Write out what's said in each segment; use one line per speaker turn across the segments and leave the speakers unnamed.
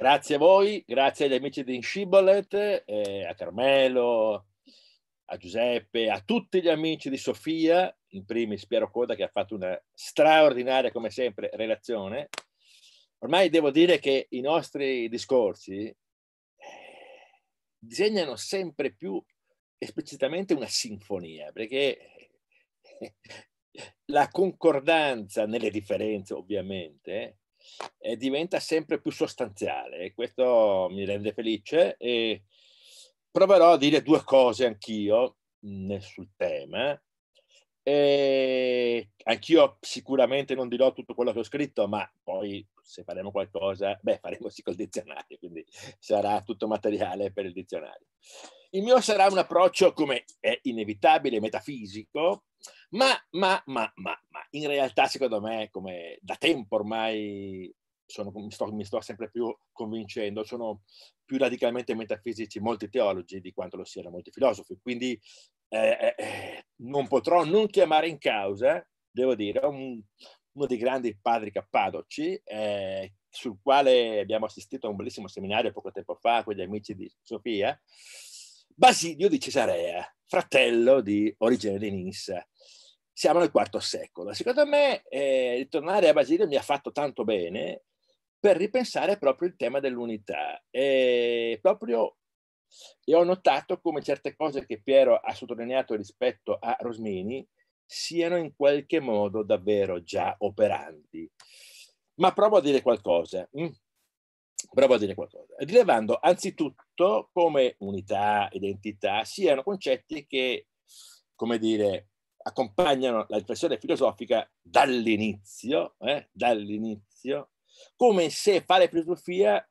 Grazie a voi, grazie agli amici di Inshibolet, eh, a Carmelo, a Giuseppe, a tutti gli amici di Sofia, in primis Piero Coda che ha fatto una straordinaria, come sempre, relazione. Ormai devo dire che i nostri discorsi eh, disegnano sempre più esplicitamente una sinfonia, perché eh, la concordanza nelle differenze, ovviamente, eh, diventa sempre più sostanziale e questo mi rende felice e proverò a dire due cose anch'io mh, sul tema. E anch'io sicuramente non dirò tutto quello che ho scritto, ma poi se faremo qualcosa, beh, faremo sì col dizionario, quindi sarà tutto materiale per il dizionario. Il mio sarà un approccio, come è inevitabile, metafisico, ma, ma, ma, ma, ma, in realtà secondo me, come da tempo ormai sono, mi, sto, mi, sto, sempre più convincendo, sono più radicalmente metafisici molti teologi di quanto lo siano molti filosofi. Quindi eh, eh, eh non potrò non chiamare in causa, devo dire, un, uno dei grandi padri cappadoci, eh, sul quale abbiamo assistito a un bellissimo seminario poco tempo fa con gli amici di Sofia, Basilio di Cesarea fratello di origine di Nissa. Siamo nel IV secolo. Secondo me eh, ritornare a Basilio mi ha fatto tanto bene per ripensare proprio il tema dell'unità. E proprio e ho notato come certe cose che Piero ha sottolineato rispetto a Rosmini siano in qualche modo davvero già operanti. Ma provo a dire qualcosa. Mm bravo a dire qualcosa, rilevando anzitutto come unità, identità siano concetti che, come dire, accompagnano la riflessione filosofica dall'inizio, eh, dall'inizio, come se fare filosofia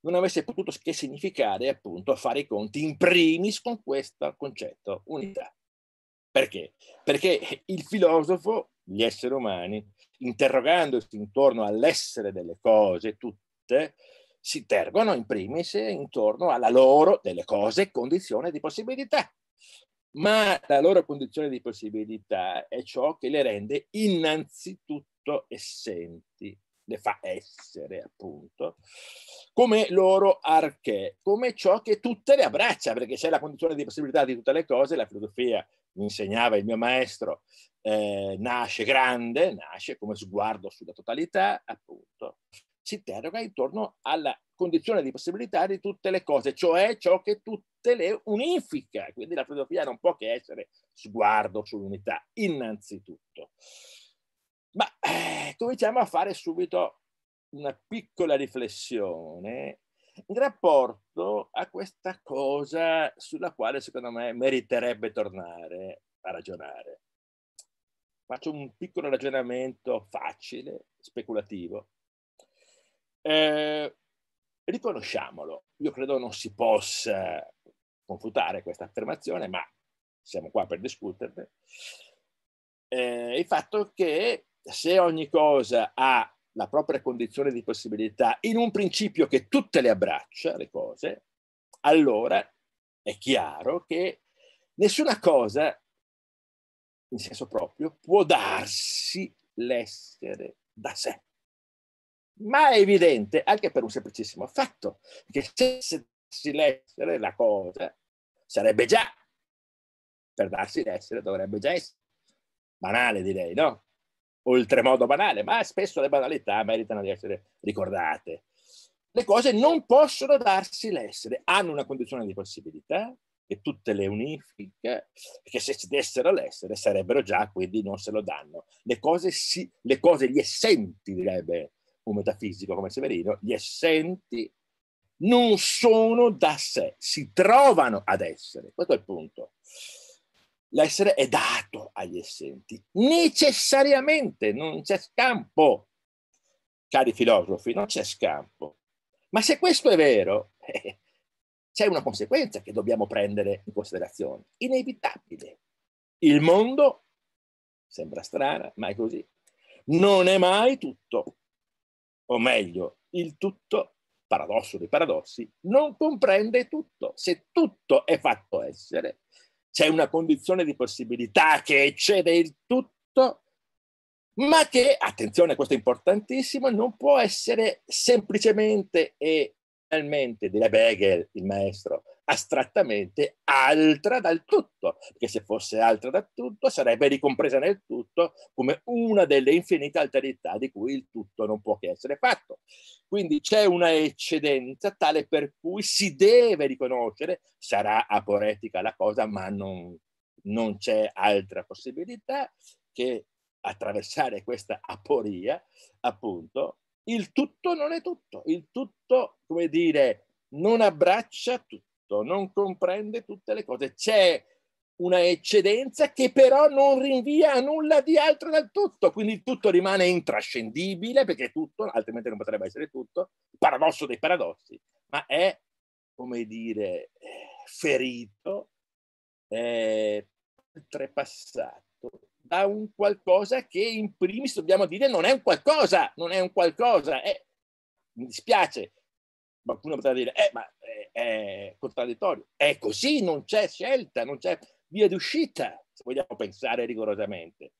non avesse potuto che significare appunto fare i conti in primis con questo concetto unità. Perché? Perché il filosofo, gli esseri umani, interrogandosi intorno all'essere delle cose tutte, si tergono in primis intorno alla loro, delle cose, condizione di possibilità. Ma la loro condizione di possibilità è ciò che le rende innanzitutto essenti, le fa essere appunto, come loro archè, come ciò che tutte le abbraccia, perché c'è la condizione di possibilità di tutte le cose, la filosofia mi insegnava il mio maestro, eh, nasce grande, nasce come sguardo sulla totalità, appunto, si interroga intorno alla condizione di possibilità di tutte le cose, cioè ciò che tutte le unifica. Quindi la filosofia non può che essere sguardo sull'unità, innanzitutto. Ma eh, cominciamo a fare subito una piccola riflessione in rapporto a questa cosa sulla quale secondo me meriterebbe tornare a ragionare. Faccio un piccolo ragionamento facile, speculativo, eh, riconosciamolo, io credo non si possa confutare questa affermazione, ma siamo qua per discuterne. Eh, il fatto che se ogni cosa ha la propria condizione di possibilità in un principio che tutte le abbraccia, le cose, allora è chiaro che nessuna cosa, in senso proprio, può darsi l'essere da sé. Ma è evidente anche per un semplicissimo fatto, che se si leggere la cosa sarebbe già, per darsi l'essere dovrebbe già essere, banale direi, no? Oltremodo banale, ma spesso le banalità meritano di essere ricordate. Le cose non possono darsi l'essere, hanno una condizione di possibilità che tutte le unifica, che se si dessero l'essere sarebbero già, quindi non se lo danno. Le cose, si, le cose gli essenti, direbbe un metafisico come Severino, gli essenti non sono da sé, si trovano ad essere. Questo è il punto. L'essere è dato agli essenti, necessariamente, non c'è scampo. Cari filosofi, non c'è scampo. Ma se questo è vero, eh, c'è una conseguenza che dobbiamo prendere in considerazione, inevitabile. Il mondo, sembra strana, ma è così, non è mai tutto o meglio, il tutto, paradosso dei paradossi, non comprende tutto. Se tutto è fatto essere, c'è una condizione di possibilità che eccede il tutto, ma che, attenzione, questo è importantissimo, non può essere semplicemente e finalmente, direbbe Hegel, il maestro, astrattamente altra dal tutto, perché se fosse altra dal tutto sarebbe ricompresa nel tutto come una delle infinite alterità di cui il tutto non può che essere fatto. Quindi c'è una eccedenza tale per cui si deve riconoscere, sarà aporetica la cosa, ma non, non c'è altra possibilità che attraversare questa aporia, appunto, il tutto non è tutto, il tutto, come dire, non abbraccia tutto tutto, non comprende tutte le cose. C'è una eccedenza che però non rinvia a nulla di altro dal tutto, quindi il tutto rimane intrascendibile perché è tutto, altrimenti non potrebbe essere tutto, paradosso dei paradossi, ma è, come dire, ferito, è oltrepassato da un qualcosa che in primis dobbiamo dire non è un qualcosa, non è un qualcosa, è, mi dispiace, qualcuno potrà dire, eh, ma è, eh, è contraddittorio. È così, non c'è scelta, non c'è via di uscita, se vogliamo pensare rigorosamente.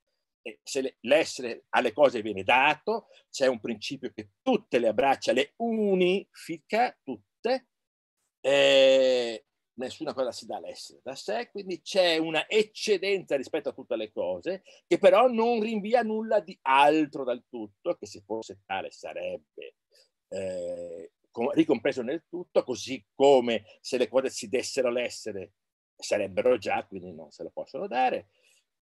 E se l'essere alle cose viene dato, c'è un principio che tutte le abbraccia, le unifica, tutte, eh, nessuna cosa si dà all'essere da sé, quindi c'è una eccedenza rispetto a tutte le cose, che però non rinvia nulla di altro dal tutto, che se fosse tale sarebbe eh, ricompreso nel tutto, così come se le cose si dessero l'essere sarebbero già, quindi non se lo possono dare,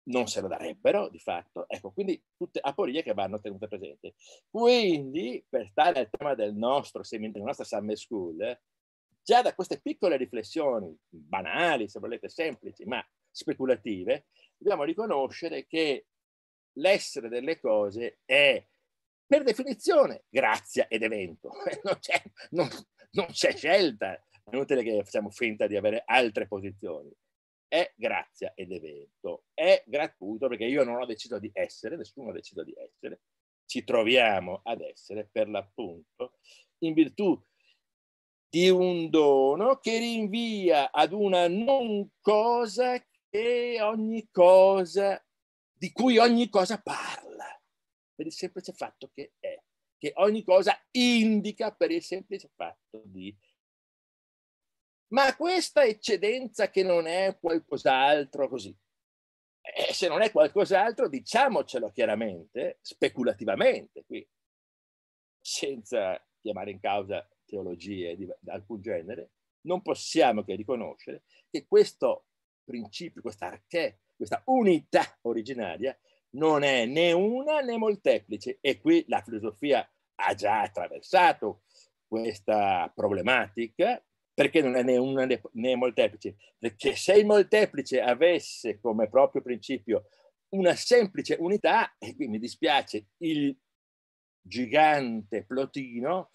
non se lo darebbero di fatto. Ecco, quindi tutte aporie che vanno tenute presenti. Quindi, per stare al tema del nostro, seminario, della nostra summer school, già da queste piccole riflessioni, banali, se volete semplici, ma speculative, dobbiamo riconoscere che l'essere delle cose è per definizione grazia ed evento. Eh, non c'è, non, non c'è scelta, è inutile che facciamo finta di avere altre posizioni. È grazia ed evento, è gratuito perché io non ho deciso di essere, nessuno ha deciso di essere, ci troviamo ad essere per l'appunto in virtù di un dono che rinvia ad una non cosa che ogni cosa, di cui ogni cosa parla per il semplice fatto che è, che ogni cosa indica per il semplice fatto di. Ma questa eccedenza che non è qualcos'altro così, e eh, se non è qualcos'altro, diciamocelo chiaramente, speculativamente, qui, senza chiamare in causa teologie di alcun genere, non possiamo che riconoscere che questo principio, questa archè, questa unità originaria non è né una né molteplice e qui la filosofia ha già attraversato questa problematica perché non è né una né molteplice perché se il molteplice avesse come proprio principio una semplice unità e qui mi dispiace il gigante Plotino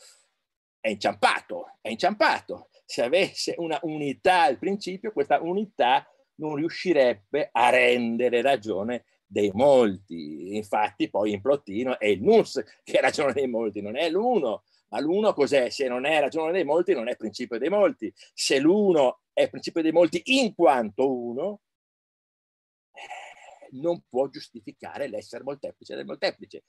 è inciampato è inciampato se avesse una unità al principio questa unità non riuscirebbe a rendere ragione dei molti. Infatti poi in Plottino è il nus che è ragione dei molti, non è l'uno. Ma l'uno cos'è? Se non è ragione dei molti, non è principio dei molti. Se l'uno è principio dei molti in quanto uno, eh, non può giustificare l'essere molteplice del molteplice.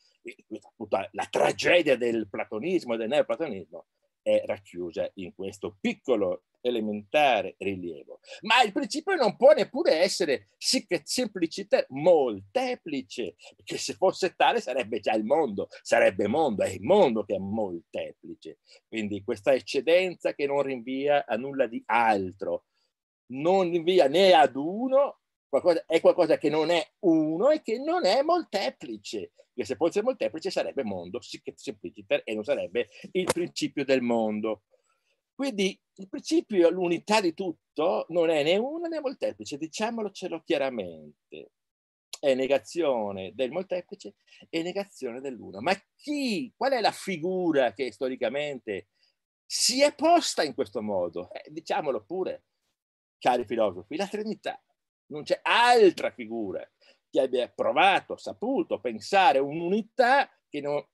La tragedia del platonismo e del neoplatonismo è racchiusa in questo piccolo elementare rilievo. Ma il principio non può neppure essere semplicità molteplice, perché se fosse tale sarebbe già il mondo, sarebbe mondo, è il mondo che è molteplice. Quindi questa eccedenza che non rinvia a nulla di altro, non rinvia né ad uno, qualcosa, è qualcosa che non è uno e che non è molteplice che se fosse molteplice sarebbe mondo semplice e non sarebbe il principio del mondo. Quindi il principio, l'unità di tutto, non è né una né molteplice, diciamocelo chiaramente. È negazione del molteplice e negazione dell'uno. Ma chi, qual è la figura che storicamente si è posta in questo modo? Eh, diciamolo pure, cari filosofi, la Trinità. Non c'è altra figura che abbia provato, saputo pensare un'unità che non,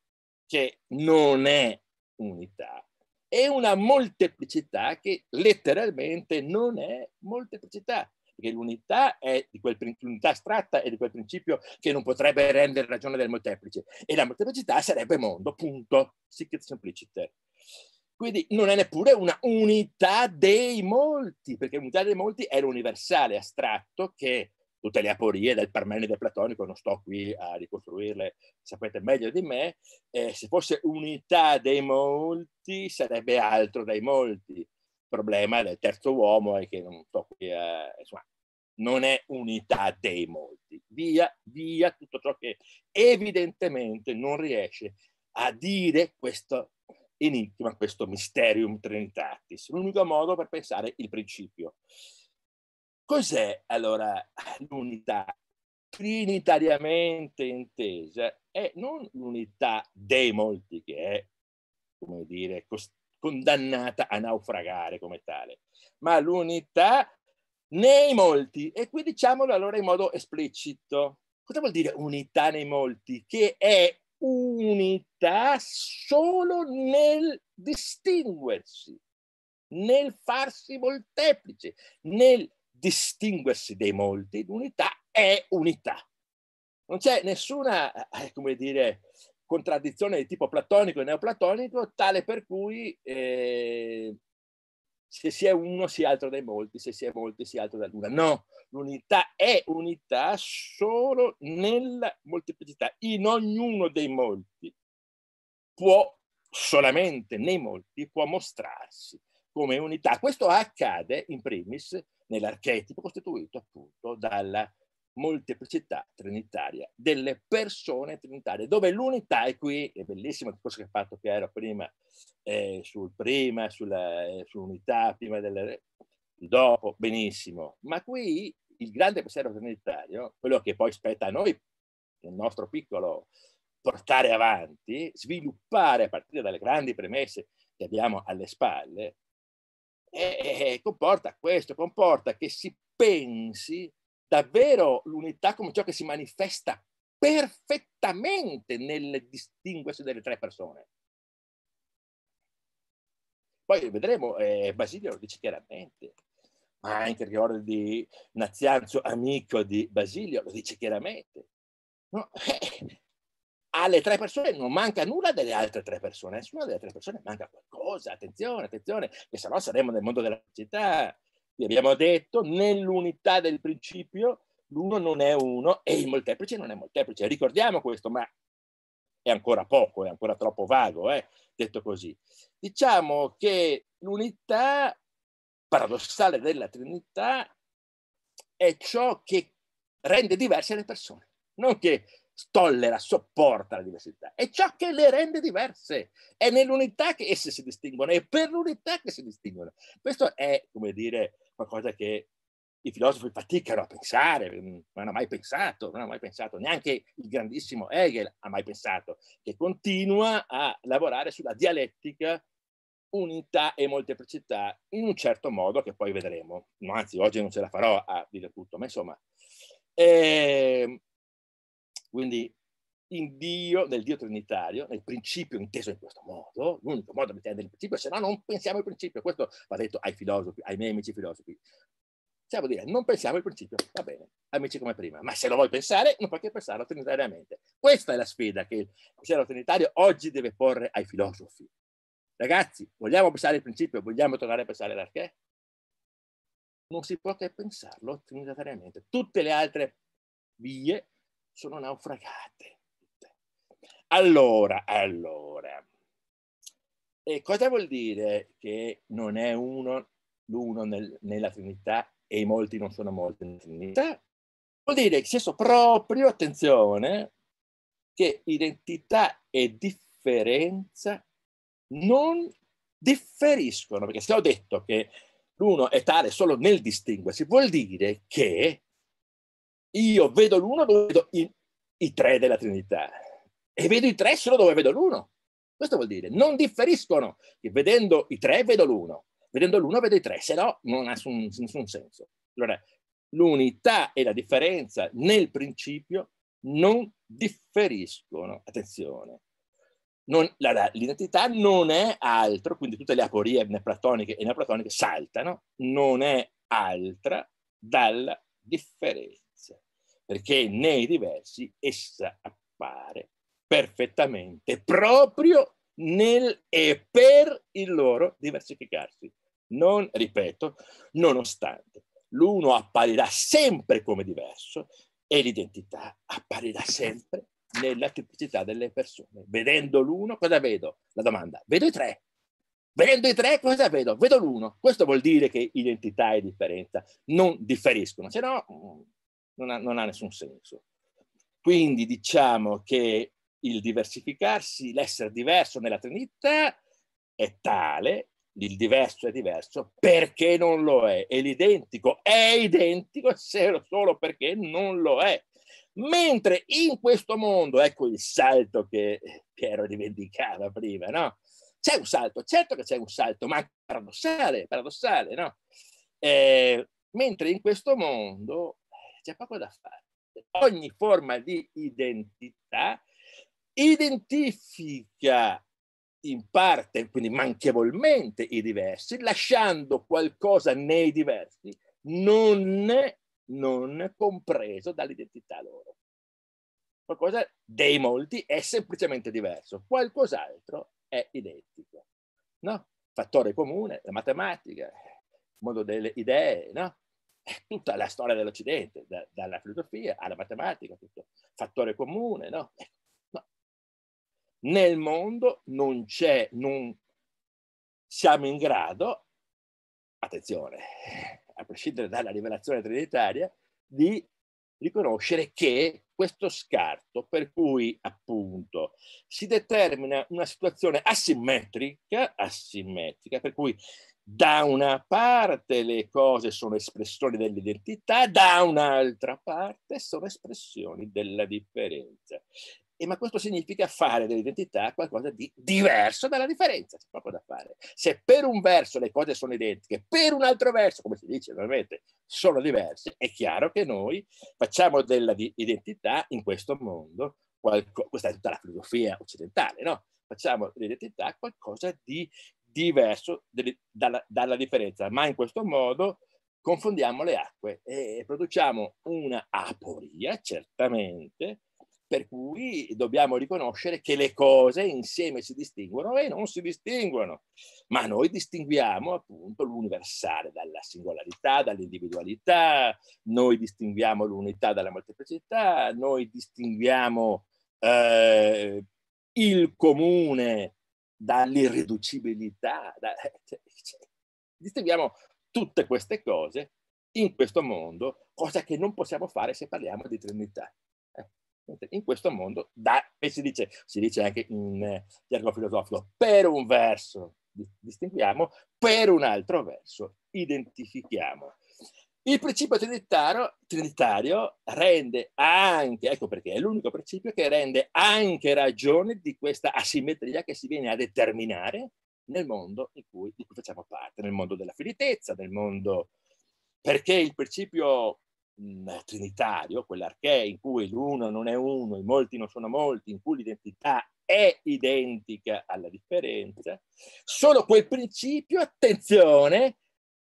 che non è unità, è una molteplicità che letteralmente non è molteplicità, perché l'unità, è di quel, l'unità astratta è di quel principio che non potrebbe rendere ragione del molteplice, e la molteplicità sarebbe mondo, punto, sic sempliciter. Quindi non è neppure una unità dei molti, perché l'unità dei molti è l'universale astratto che tutte le aporie del Parmenide Platonico, non sto qui a ricostruirle, sapete meglio di me, eh, se fosse unità dei molti sarebbe altro dai molti. Il problema del terzo uomo è che non sto qui a... Insomma, non è unità dei molti. Via, via tutto ciò che evidentemente non riesce a dire questo enigma, questo mysterium trinitatis. L'unico modo per pensare il principio. Cos'è allora l'unità trinitariamente intesa? È non l'unità dei molti che è, come dire, cost- condannata a naufragare come tale, ma l'unità nei molti. E qui diciamolo allora in modo esplicito. Cosa vuol dire unità nei molti? Che è unità solo nel distinguersi, nel farsi molteplice, nel distinguersi dei molti, l'unità è unità. Non c'è nessuna, eh, come dire, contraddizione di tipo platonico e neoplatonico, tale per cui eh, se si è uno si è altro dai molti, se si è molti si è altro dall'una. No, l'unità è unità solo nella molteplicità. In ognuno dei molti può, solamente nei molti, può mostrarsi come unità. Questo accade in primis nell'archetipo costituito appunto dalla molteplicità trinitaria, delle persone trinitarie, dove l'unità, è qui è bellissimo il discorso che ha fatto Piero prima, eh, sul prima, sulla, eh, sull'unità, prima del dopo, benissimo, ma qui il grande pensiero trinitario, quello che poi spetta a noi, nel nostro piccolo, portare avanti, sviluppare a partire dalle grandi premesse che abbiamo alle spalle, eh, comporta questo, comporta che si pensi davvero l'unità come ciò che si manifesta perfettamente nel distinguersi delle tre persone. Poi vedremo, eh, Basilio lo dice chiaramente, ma anche ricordo di Nazianzo, amico di Basilio, lo dice chiaramente. No? Eh, alle tre persone non manca nulla delle altre tre persone, nessuna delle tre persone manca qualcosa, attenzione, attenzione, che se no saremo nel mondo della società. Vi abbiamo detto, nell'unità del principio, l'uno non è uno e il molteplice non è molteplice. Ricordiamo questo, ma è ancora poco, è ancora troppo vago, eh? detto così. Diciamo che l'unità paradossale della Trinità è ciò che rende diverse le persone, non che tollera, sopporta la diversità. È ciò che le rende diverse. È nell'unità che esse si distinguono, è per l'unità che si distinguono. Questo è, come dire, qualcosa che i filosofi faticano a pensare, mm, non hanno mai pensato, non hanno mai pensato, neanche il grandissimo Hegel ha mai pensato, che continua a lavorare sulla dialettica unità e molteplicità in un certo modo che poi vedremo. No, anzi, oggi non ce la farò a dire tutto, ma insomma. Eh, quindi in Dio, nel Dio Trinitario, nel principio inteso in questo modo, l'unico modo per intendere il principio, se no non pensiamo al principio. Questo va detto ai filosofi, ai miei amici filosofi. Siamo a dire, non pensiamo al principio, va bene, amici come prima, ma se lo vuoi pensare, non puoi che pensarlo trinitariamente. Questa è la sfida che il pensiero trinitario oggi deve porre ai filosofi. Ragazzi, vogliamo pensare il principio, vogliamo tornare a pensare l'archè? Non si può che pensarlo trinitariamente. Tutte le altre vie sono naufragate. Allora, allora, e cosa vuol dire che non è uno l'uno nel, nella Trinità e i molti non sono molti nella Trinità? Vuol dire che stesso proprio, attenzione, che identità e differenza non differiscono, perché se ho detto che l'uno è tale solo nel distinguersi, vuol dire che io vedo l'uno dove vedo i, i tre della Trinità e vedo i tre solo dove vedo l'uno. Questo vuol dire non differiscono. vedendo i tre vedo l'uno, vedendo l'uno vedo i tre, se no non ha nessun, nessun senso. Allora, l'unità e la differenza nel principio non differiscono. Attenzione. Non, la, la, l'identità non è altro, quindi tutte le aporie neoplatoniche e neoplatoniche saltano, non è altra dalla differenza perché nei diversi essa appare perfettamente proprio nel e per il loro diversificarsi. Non, ripeto, nonostante l'uno apparirà sempre come diverso e l'identità apparirà sempre nella tipicità delle persone. Vedendo l'uno, cosa vedo? La domanda, vedo i tre. Vedendo i tre, cosa vedo? Vedo l'uno. Questo vuol dire che identità e differenza non differiscono, se no mm, non ha, non ha nessun senso. Quindi diciamo che il diversificarsi, l'essere diverso nella Trinità è tale, il diverso è diverso perché non lo è e l'identico è identico solo perché non lo è. Mentre in questo mondo, ecco il salto che Piero rivendicava prima, no? C'è un salto, certo che c'è un salto, ma paradossale, paradossale, no? Eh, mentre in questo mondo c'è poco da fare. Ogni forma di identità identifica in parte, quindi manchevolmente, i diversi, lasciando qualcosa nei diversi non, non compreso dall'identità loro. Qualcosa dei molti è semplicemente diverso, qualcos'altro è identico. No? Fattore comune, la matematica, il mondo delle idee, no? tutta la storia dell'Occidente, da, dalla filosofia alla matematica, tutto fattore comune, no? no? Ecco, nel mondo non c'è, non siamo in grado, attenzione, a prescindere dalla rivelazione trinitaria, di riconoscere che questo scarto per cui appunto si determina una situazione asimmetrica, asimmetrica per cui da una parte le cose sono espressioni dell'identità, da un'altra parte sono espressioni della differenza. E ma questo significa fare dell'identità qualcosa di diverso dalla differenza, c'è poco da fare. Se per un verso le cose sono identiche, per un altro verso, come si dice normalmente, sono diverse, è chiaro che noi facciamo dell'identità in questo mondo, questa è tutta la filosofia occidentale, no? facciamo dell'identità qualcosa di diverso delle, dalla, dalla, differenza, ma in questo modo confondiamo le acque e produciamo una aporia, certamente, per cui dobbiamo riconoscere che le cose insieme si distinguono e non si distinguono, ma noi distinguiamo appunto l'universale dalla singolarità, dall'individualità, noi distinguiamo l'unità dalla molteplicità, noi distinguiamo eh, il comune dall'irriducibilità. Da, eh, cioè, cioè, distribuiamo tutte queste cose in questo mondo, cosa che non possiamo fare se parliamo di Trinità. Eh. In questo mondo, da, e si dice, si dice anche in gergo eh, filosofico, per un verso distinguiamo, per un altro verso identifichiamo. Il principio trinitario, trinitario, rende anche, ecco perché è l'unico principio che rende anche ragione di questa asimmetria che si viene a determinare nel mondo cui, di cui facciamo parte, nel mondo della finitezza, nel mondo... perché il principio mh, mm, trinitario, quell'archè in cui l'uno non è uno, i molti non sono molti, in cui l'identità è identica alla differenza, solo quel principio, attenzione,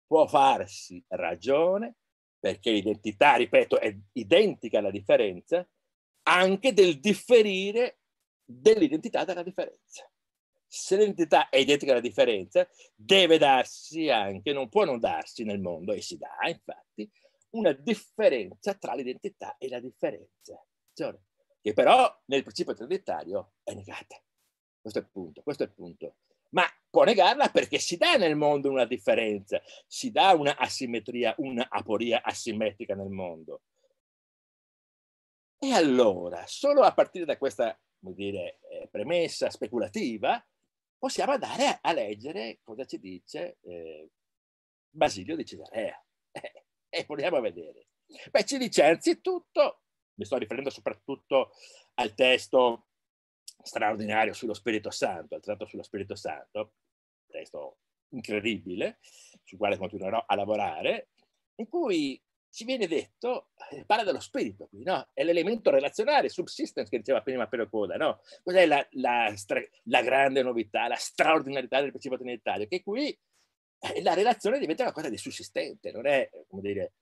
può farsi ragione, perché l'identità, ripeto, è identica alla differenza, anche del differire dell'identità dalla differenza. Se l'identità è identica alla differenza, deve darsi anche, non può non darsi nel mondo, e si dà infatti, una differenza tra l'identità e la differenza, cioè, che però nel principio trinitario è negata. Questo è il punto, questo è il punto ma può negarla perché si dà nel mondo una differenza, si dà una asimmetria, una aporia asimmetrica nel mondo. E allora, solo a partire da questa dire, eh, premessa speculativa, possiamo andare a, leggere cosa ci dice eh, Basilio di Cesarea. e proviamo vedere. Beh, ci dice anzitutto, mi sto riferendo soprattutto al testo straordinario sullo Spirito Santo, il tratto sullo Spirito Santo, testo incredibile, sul quale continuerò a lavorare, in cui ci viene detto, eh, parla dello spirito qui, no? È l'elemento relazionale, subsistence che diceva prima Piero Coda, no? Cos'è la, la, la, grande novità, la straordinarietà del Principato in Italia? Che qui eh, la relazione diventa una cosa di sussistente, non è, come dire,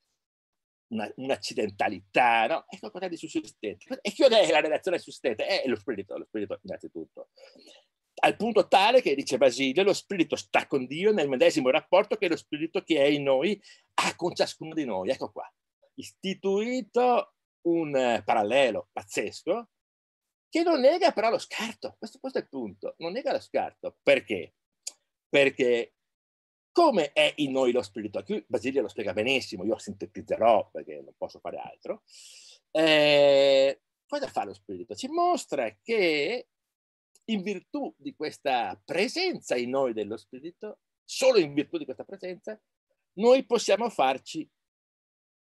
una, un'accidentalità, no? Ecco cosa di sussistente. E chi è la relazione sussistente? È lo spirito, lo spirito innanzitutto. Al punto tale che, dice Basilio, lo spirito sta con Dio nel medesimo rapporto che lo spirito che è in noi ha con ciascuno di noi. Ecco qua, istituito un eh, parallelo pazzesco che non nega però lo scarto. Questo, questo è il punto, non nega lo scarto. Perché? Perché come è in noi lo spirito, qui Basilio lo spiega benissimo, io sintetizzerò perché non posso fare altro. Eh, cosa fa lo spirito? Ci mostra che in virtù di questa presenza in noi dello spirito, solo in virtù di questa presenza, noi possiamo farci,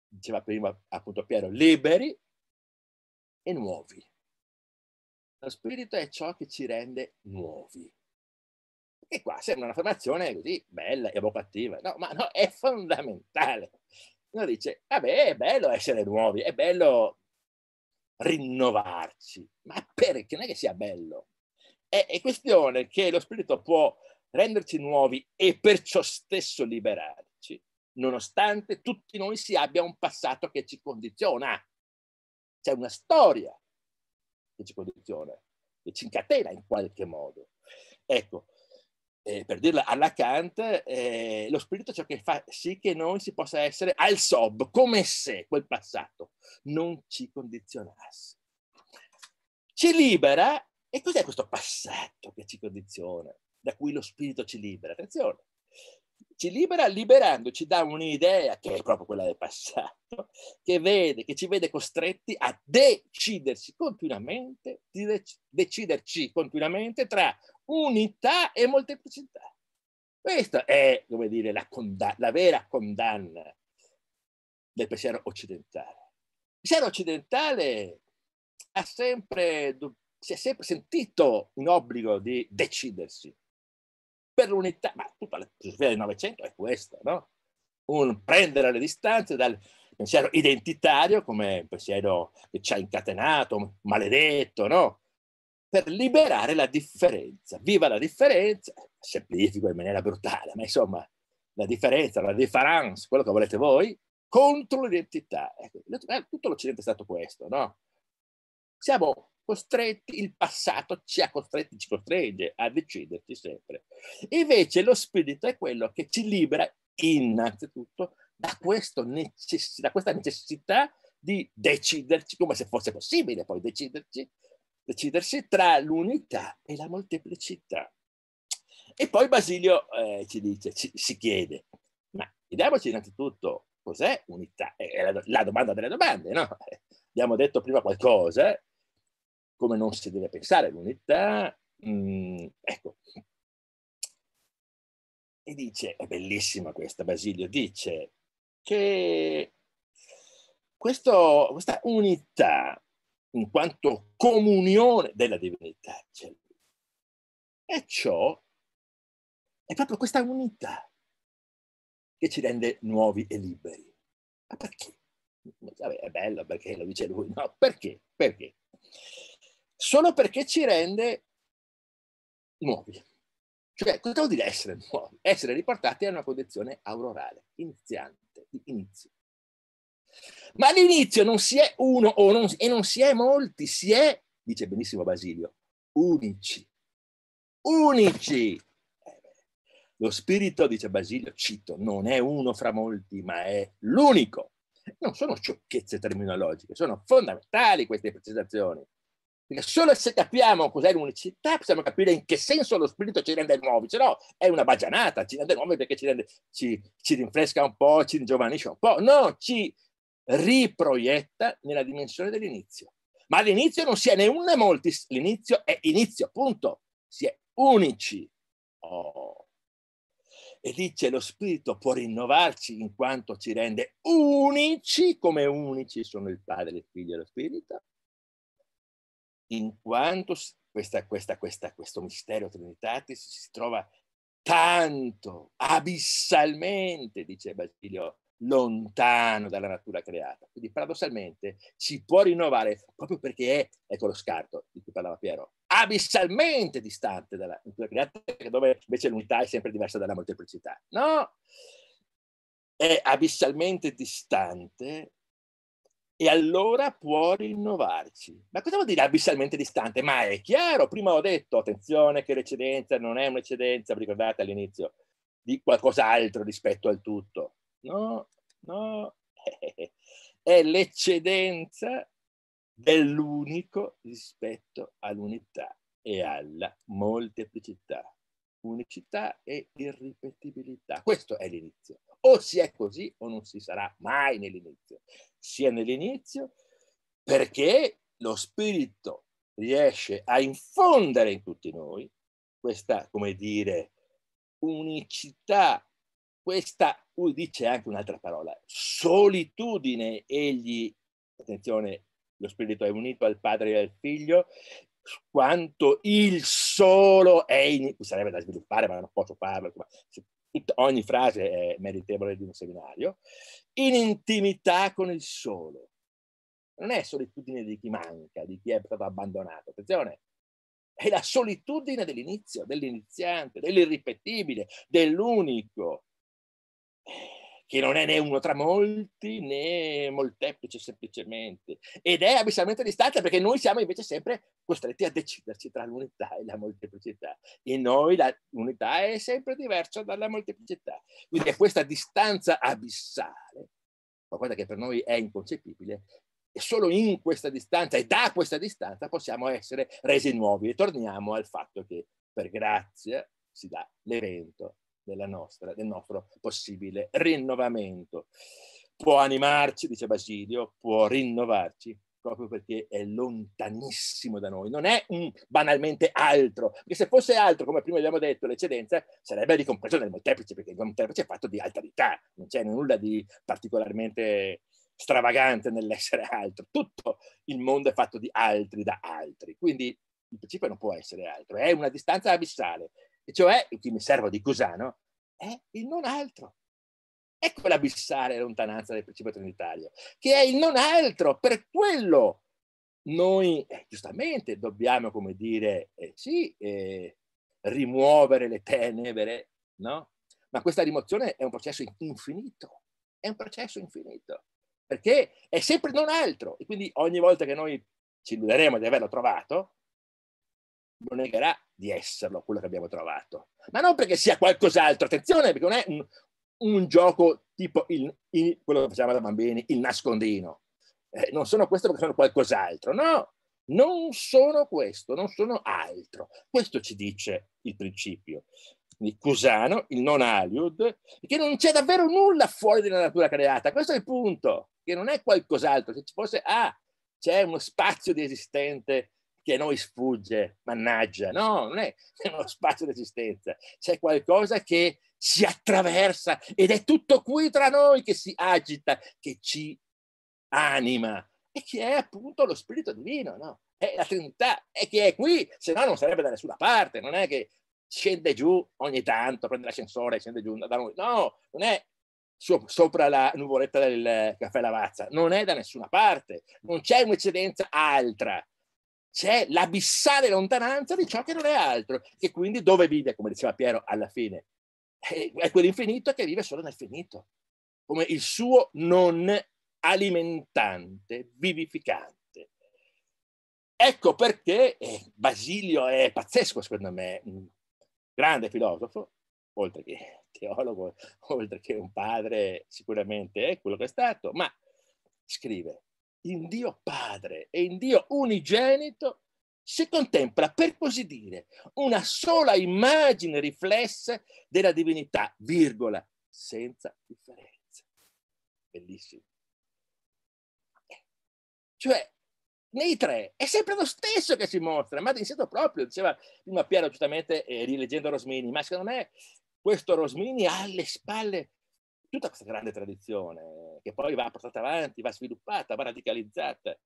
diceva prima appunto Piero, liberi e nuovi. Lo spirito è ciò che ci rende nuovi. E qua sembra un'affermazione così bella, evocativa, no, ma no, è fondamentale. Uno dice, vabbè, è bello essere nuovi, è bello rinnovarci, ma perché non è che sia bello? È, è questione che lo spirito può renderci nuovi e perciò stesso liberarci, nonostante tutti noi si abbia un passato che ci condiziona. C'è una storia che ci condiziona, che ci incatena in qualche modo. Ecco, eh, per dirla alla Kant, eh, lo spirito è ciò che fa sì che noi si possa essere al sob, come se quel passato non ci condizionasse. Ci libera, e cos'è questo passato che ci condiziona, da cui lo spirito ci libera? Attenzione, ci libera liberandoci da un'idea, che è proprio quella del passato, che, vede, che ci vede costretti a decidersi continuamente, dec- deciderci continuamente tra unità e molteplicità. Questa è, come dire, la, condanna, la vera condanna del pensiero occidentale. Il pensiero occidentale ha sempre, si è sempre sentito un obbligo di decidersi per l'unità, ma tutta la filosofia del Novecento è questa, no? Un prendere le distanze dal pensiero identitario come pensiero che ci ha incatenato, maledetto, no? per liberare la differenza. Viva la differenza, semplifico in maniera brutale, ma insomma, la differenza, la difference, quello che volete voi, contro l'identità. Ecco, eh, tutto l'Occidente è stato questo, no? Siamo costretti, il passato ci ha costretti, ci costringe a deciderci sempre. Invece lo spirito è quello che ci libera innanzitutto da, necess- da questa necessità di deciderci, come se fosse possibile poi deciderci, decidersi tra l'unità e la molteplicità. E poi Basilio eh, ci dice, ci, si chiede, ma vediamoci innanzitutto cos'è unità? Eh, è la, la domanda delle domande, no? Abbiamo detto prima qualcosa, come non si deve pensare all'unità, mm, ecco. E dice, è bellissima questa, Basilio dice che questo, questa unità in quanto comunione della divinità. Cioè. E ciò è proprio questa unità che ci rende nuovi e liberi. Ma perché? Vabbè, è bello perché lo dice lui, no? Perché? Perché? Solo perché ci rende nuovi. Cioè, cosa vuol dire essere nuovi? Essere riportati a una condizione aurorale, iniziante, di inizio. Ma all'inizio non si è uno non, e non si è molti, si è, dice benissimo Basilio, unici. Unici. Eh lo spirito, dice Basilio, cito, non è uno fra molti, ma è l'unico. Non sono sciocchezze terminologiche, sono fondamentali queste precisazioni. Perché solo se capiamo cos'è l'unicità possiamo capire in che senso lo spirito ci rende nuovi, se no è una bagianata, ci rende nuovi perché ci, rende, ci, ci rinfresca un po', ci ringiovanisce un po', no, ci riproietta nella dimensione dell'inizio. Ma l'inizio non si è né un né molti, l'inizio è inizio, punto. Si è unici. Oh. E dice lo Spirito può rinnovarci in quanto ci rende unici, come unici sono il Padre, il Figlio e lo Spirito, in quanto questa, questa, questa, questo mistero Trinitatis si trova tanto, abissalmente, dice Basilio lontano dalla natura creata. Quindi paradossalmente si può rinnovare proprio perché è, ecco lo scarto di cui parlava Piero, abissalmente distante dalla natura creata, dove invece l'unità è sempre diversa dalla molteplicità. No, è abissalmente distante e allora può rinnovarci. Ma cosa vuol dire abissalmente distante? Ma è chiaro, prima ho detto, attenzione che l'eccedenza non è un'eccedenza, ricordate all'inizio, di qualcos'altro rispetto al tutto no, no, è l'eccedenza dell'unico rispetto all'unità e alla molteplicità. Unicità e irripetibilità. Questo è l'inizio. O si è così o non si sarà mai nell'inizio. Si è nell'inizio perché lo spirito riesce a infondere in tutti noi questa, come dire, unicità questa, lui dice anche un'altra parola, solitudine, egli, attenzione, lo Spirito è unito al Padre e al Figlio, quanto il solo è in... sarebbe da sviluppare, ma non posso farlo, Tut... ogni frase è meritevole di un seminario, in intimità con il solo. Non è solitudine di chi manca, di chi è stato abbandonato, attenzione, è la solitudine dell'inizio, dell'iniziante, dell'irripetibile, dell'unico che non è né uno tra molti né molteplice semplicemente ed è abissalmente distante perché noi siamo invece sempre costretti a deciderci tra l'unità e la molteplicità e noi l'unità è sempre diversa dalla molteplicità quindi è questa distanza abissale qualcosa che per noi è inconcepibile e solo in questa distanza e da questa distanza possiamo essere resi nuovi e torniamo al fatto che per grazia si dà l'evento nostra, del nostro possibile rinnovamento. Può animarci, dice Basilio, può rinnovarci proprio perché è lontanissimo da noi, non è un banalmente altro, perché se fosse altro, come prima abbiamo detto, l'eccedenza sarebbe ricompreso nel molteplice, perché il molteplice è fatto di alterità, non c'è nulla di particolarmente stravagante nell'essere altro, tutto il mondo è fatto di altri da altri, quindi il principio non può essere altro, è una distanza abissale, cioè il mi servo di Cusano, è il non altro. Ecco l'abissale lontananza del principio trinitario, che è il non altro. Per quello noi, eh, giustamente, dobbiamo, come dire, eh, sì, eh, rimuovere le tenebre, no? Ma questa rimozione è un processo infinito, è un processo infinito, perché è sempre non altro. E quindi ogni volta che noi ci illuderemo di averlo trovato, lo negherà di esserlo, quello che abbiamo trovato. Ma non perché sia qualcos'altro, attenzione, perché non è un, un gioco tipo il, il, quello che facciamo da bambini, il nascondino. Eh, non sono questo perché sono qualcos'altro, no, non sono questo, non sono altro. Questo ci dice il principio. Il Cusano, il non aliud, che non c'è davvero nulla fuori della natura creata. Questo è il punto, che non è qualcos'altro. Se ci fosse, ah, c'è uno spazio di esistente che a noi sfugge, mannaggia, no, non è, è uno spazio di esistenza, c'è qualcosa che si attraversa ed è tutto qui tra noi che si agita, che ci anima e che è appunto lo spirito divino, no? È la Trinità, è che è qui, se no non sarebbe da nessuna parte, non è che scende giù ogni tanto, prende l'ascensore e scende giù da noi, no, non è sopra la nuvoletta del caffè Lavazza, non è da nessuna parte, non c'è un'eccedenza altra, c'è l'abissale lontananza di ciò che non è altro, che quindi dove vive, come diceva Piero, alla fine? Eh, è quell'infinito che vive solo nel finito, come il suo non alimentante, vivificante. Ecco perché eh, Basilio è pazzesco, secondo me, un grande filosofo, oltre che teologo, oltre che un padre, sicuramente è quello che è stato, ma scrive, in Dio Padre e in Dio unigenito si contempla, per così dire, una sola immagine riflessa della divinità, virgola, senza differenza. Bellissimo. Cioè, nei tre è sempre lo stesso che si mostra, ma in senso proprio, diceva prima Piero giustamente, eh, rileggendo Rosmini, ma secondo me questo Rosmini ha alle spalle piaciuta questa grande tradizione, che poi va portata avanti, va sviluppata, va radicalizzata.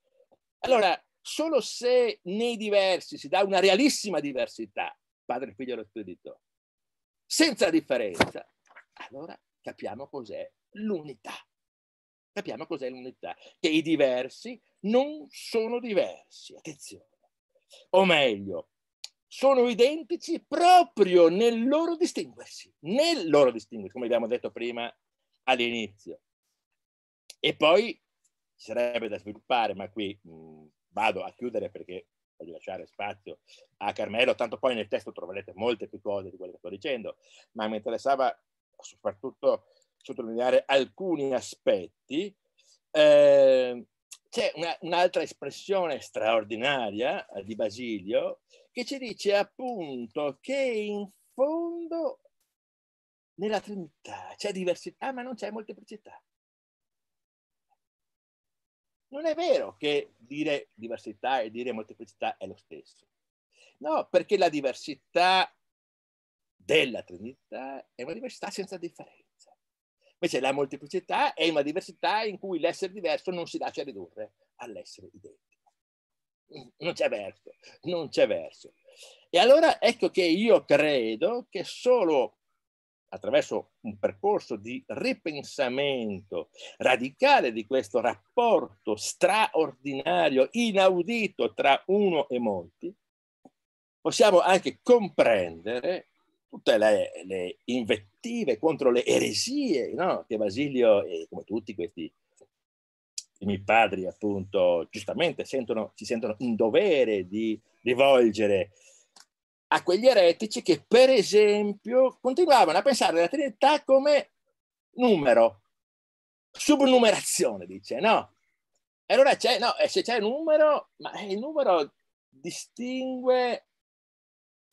Allora, solo se nei diversi si dà una realissima diversità, padre, figlio e lo spirito, senza differenza, allora capiamo cos'è l'unità. Capiamo cos'è l'unità, che i diversi non sono diversi, attenzione. O meglio, sono identici proprio nel loro distinguersi, nel loro distinguersi, come abbiamo detto prima all'inizio. E poi ci sarebbe da sviluppare, ma qui mh, mm, vado a chiudere perché voglio lasciare spazio a Carmelo, tanto poi nel testo troverete molte più cose di quello che sto dicendo, ma mi interessava soprattutto sottolineare alcuni aspetti. Eh, c'è una, un'altra espressione straordinaria eh, di Basilio che ci dice appunto che in fondo nella Trinità c'è diversità, ma non c'è molteplicità. Non è vero che dire diversità e dire molteplicità è lo stesso. No, perché la diversità della Trinità è una diversità senza differenza. Invece la molteplicità è una diversità in cui l'essere diverso non si lascia ridurre all'essere identico. Non c'è verso, non c'è verso. E allora ecco che io credo che solo attraverso un percorso di ripensamento radicale di questo rapporto straordinario, inaudito tra uno e molti, possiamo anche comprendere tutte le, le invettive contro le eresie no? che Basilio e come tutti questi i miei padri appunto giustamente sentono, si sentono in dovere di rivolgere a quegli eretici che, per esempio, continuavano a pensare alla Trinità come numero, subnumerazione, dice, no? E allora c'è, no, e se c'è il numero, ma il numero distingue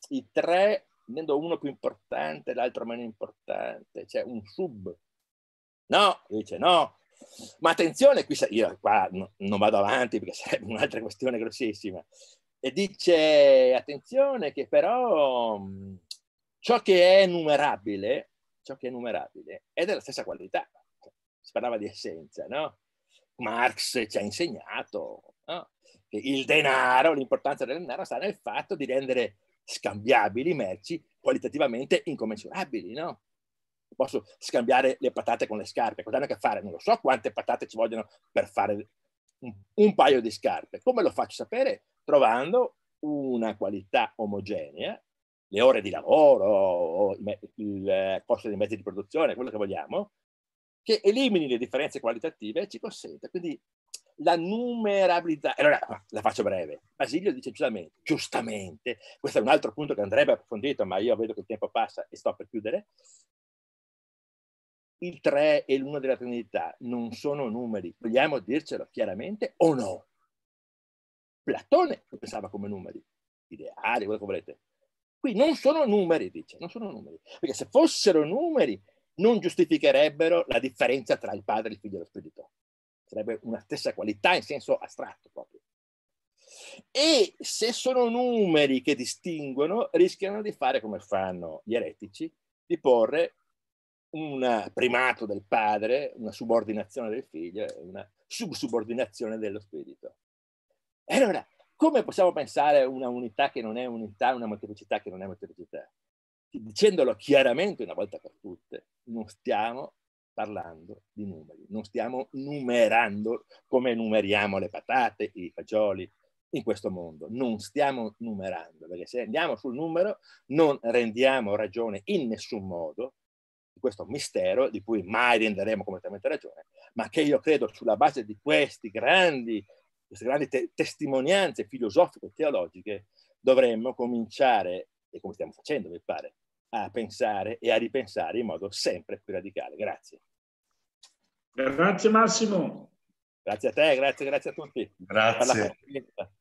i tre, tenendo uno più importante l'altro meno importante, c'è un sub. No, dice no. Ma attenzione, qui, io qua non vado avanti perché sarebbe un'altra questione grossissima, e dice attenzione che però ciò che è numerabile, ciò che è numerabile è della stessa qualità. Cioè, si parlava di essenza, no? Marx ci ha insegnato no? che il denaro, l'importanza del denaro sta nel fatto di rendere scambiabili merci qualitativamente incommensurabili, no? Posso scambiare le patate con le scarpe, cosa hanno a che fare? Non lo so quante patate ci vogliono per fare un, un paio di scarpe. Come lo faccio sapere trovando una qualità omogenea, le ore di lavoro, il eh, costo dei mezzi di produzione, quello che vogliamo, che elimini le differenze qualitative e ci consente quindi la numerabilità. Allora, ah, la faccio breve. Basilio dice giustamente, giustamente, questo è un altro punto che andrebbe approfondito, ma io vedo che il tempo passa e sto per chiudere. Il 3 e l'1 della Trinità non sono numeri, vogliamo dircelo chiaramente o no? Platone lo pensava come numeri, ideali, quello che volete. Qui non sono numeri, dice, non sono numeri, perché se fossero numeri non giustificherebbero la differenza tra il padre, il figlio e lo spirito. Sarebbe una stessa qualità in senso astratto proprio. E se sono numeri che distinguono, rischiano di fare come fanno gli eretici, di porre un primato del padre, una subordinazione del figlio e una subsubordinazione dello spirito. E allora, come possiamo pensare una unità che non è unità, una molteplicità che non è molteplicità? Dicendolo chiaramente una volta per tutte, non stiamo parlando di numeri, non stiamo numerando come numeriamo le patate, i fagioli in questo mondo, non stiamo numerando, perché se andiamo sul numero non rendiamo ragione in nessun modo di questo mistero di cui mai renderemo completamente ragione, ma che io credo sulla base di questi grandi queste grandi te testimonianze filosofico-teologiche, dovremmo cominciare, e come stiamo facendo mi pare, a pensare e a ripensare in modo sempre più radicale. Grazie. Grazie Massimo. Grazie a te, grazie, grazie a tutti. Grazie.